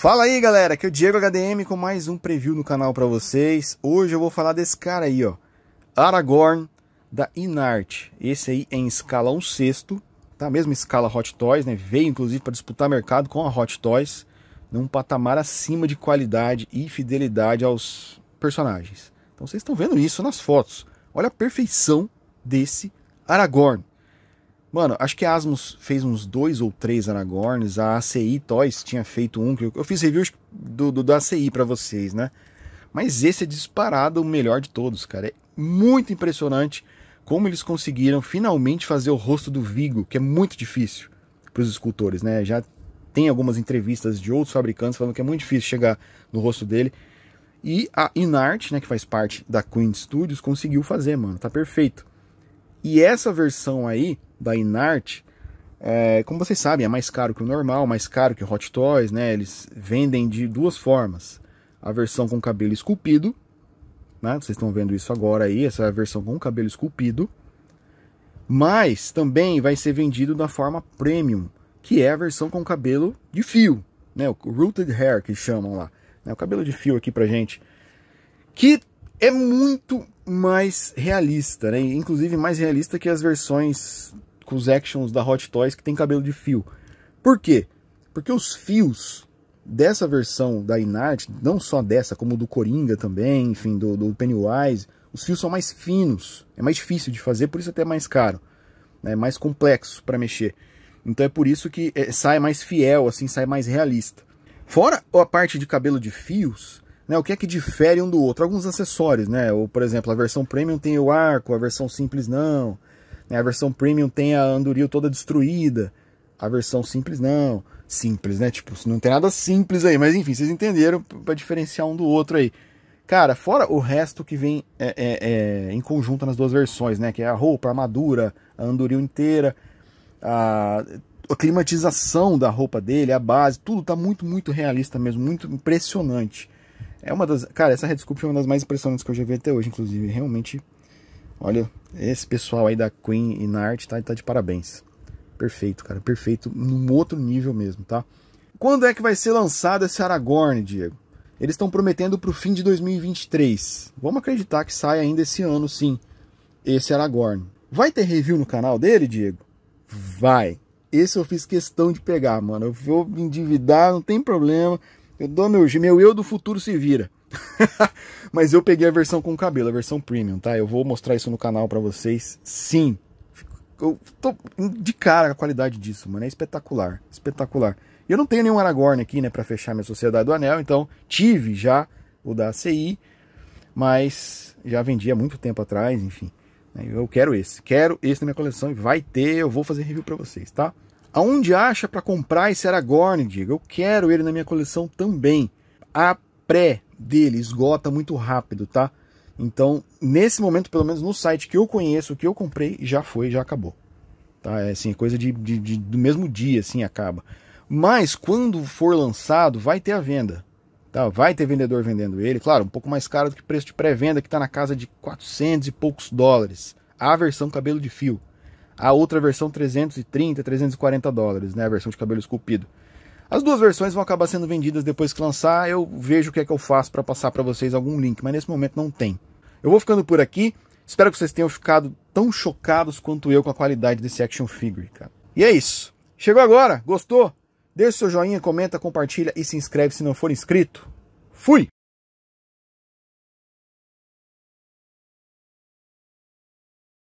Fala aí galera, aqui é o Diego HDM com mais um preview no canal para vocês. Hoje eu vou falar desse cara aí, ó, Aragorn da Inart. Esse aí é em escala 1 sexto, tá? Mesma escala Hot Toys, né? Veio inclusive para disputar mercado com a Hot Toys, num patamar acima de qualidade e fidelidade aos personagens. Então vocês estão vendo isso nas fotos. Olha a perfeição desse Aragorn. Mano, acho que a Asmus fez uns dois ou três Aragorns, a ACI Toys tinha feito um, eu fiz reviews do, do da ACI para vocês, né? Mas esse é disparado o melhor de todos, cara. É muito impressionante como eles conseguiram finalmente fazer o rosto do Vigo, que é muito difícil para os escultores, né? Já tem algumas entrevistas de outros fabricantes falando que é muito difícil chegar no rosto dele. E a Inart, né, que faz parte da Queen Studios, conseguiu fazer, mano. Tá perfeito. E essa versão aí, da Inart, é, como vocês sabem, é mais caro que o normal, mais caro que o Hot Toys, né? Eles vendem de duas formas. A versão com cabelo esculpido, né? Vocês estão vendo isso agora aí, essa é a versão com cabelo esculpido. Mas também vai ser vendido da forma premium, que é a versão com cabelo de fio, né? O rooted hair que chamam lá, né? O cabelo de fio aqui pra gente, que é muito mais realista, né? Inclusive mais realista que as versões com os actions da Hot Toys que tem cabelo de fio. Por quê? Porque os fios dessa versão da Inart, não só dessa, como do Coringa também, enfim, do, do Pennywise, os fios são mais finos, é mais difícil de fazer, por isso é até é mais caro, é mais complexo para mexer. Então é por isso que é, sai mais fiel, assim, sai mais realista. Fora a parte de cabelo de fios, né, o que é que difere um do outro? Alguns acessórios, né? Ou, por exemplo, a versão premium tem o arco, a versão simples não. Né? A versão premium tem a Anduril toda destruída. A versão simples não. Simples, né? Tipo, não tem nada simples aí. Mas enfim, vocês entenderam para diferenciar um do outro aí. Cara, fora o resto que vem é, é, é, em conjunto nas duas versões, né? Que é a roupa, a armadura, a Anduril inteira, a, a climatização da roupa dele, a base, tudo tá muito, muito realista mesmo, muito impressionante. É uma das. Cara, essa Redesculpa é uma das mais impressionantes que eu já vi até hoje, inclusive. Realmente Olha, esse pessoal aí da Queen e na arte tá, tá de parabéns. Perfeito, cara, perfeito, num outro nível mesmo, tá? Quando é que vai ser lançado esse Aragorn, Diego? Eles estão prometendo para o fim de 2023. Vamos acreditar que sai ainda esse ano, sim, esse Aragorn. Vai ter review no canal dele, Diego? Vai. Esse eu fiz questão de pegar, mano. Eu vou me endividar, não tem problema. Eu dou meu, meu eu do futuro se vira. Mas eu peguei a versão com cabelo, a versão premium, tá? Eu vou mostrar isso no canal para vocês. Sim. Eu tô de cara a qualidade disso, mano. É espetacular, espetacular. E eu não tenho nenhum Aragorn aqui, né, para fechar minha Sociedade do Anel, então tive já o da CI, mas já vendi há muito tempo atrás, enfim. Né? Eu quero esse, quero esse na minha coleção e vai ter, eu vou fazer review para vocês, tá? Aonde acha para comprar esse Aragorn, Diego? Eu quero ele na minha coleção também. A pré dele esgota muito rápido, tá? Então, nesse momento, pelo menos no site que eu conheço, que eu comprei, já foi, já acabou. Tá? É assim, é coisa de, de, de do mesmo dia, assim, acaba. Mas quando for lançado, vai ter a venda. Tá? Vai ter vendedor vendendo ele, claro, um pouco mais caro do que o preço de pré-venda, que está na casa de 400 e poucos dólares. A versão cabelo de fio. A outra versão, 330, 340 dólares, né? A versão de cabelo esculpido. As duas versões vão acabar sendo vendidas depois que lançar. Eu vejo o que é que eu faço para passar para vocês algum link, mas nesse momento não tem. Eu vou ficando por aqui. Espero que vocês tenham ficado tão chocados quanto eu com a qualidade desse action figure, cara. E é isso. Chegou agora? Gostou? Deixe seu joinha, comenta, compartilha e se inscreve se não for inscrito. Fui!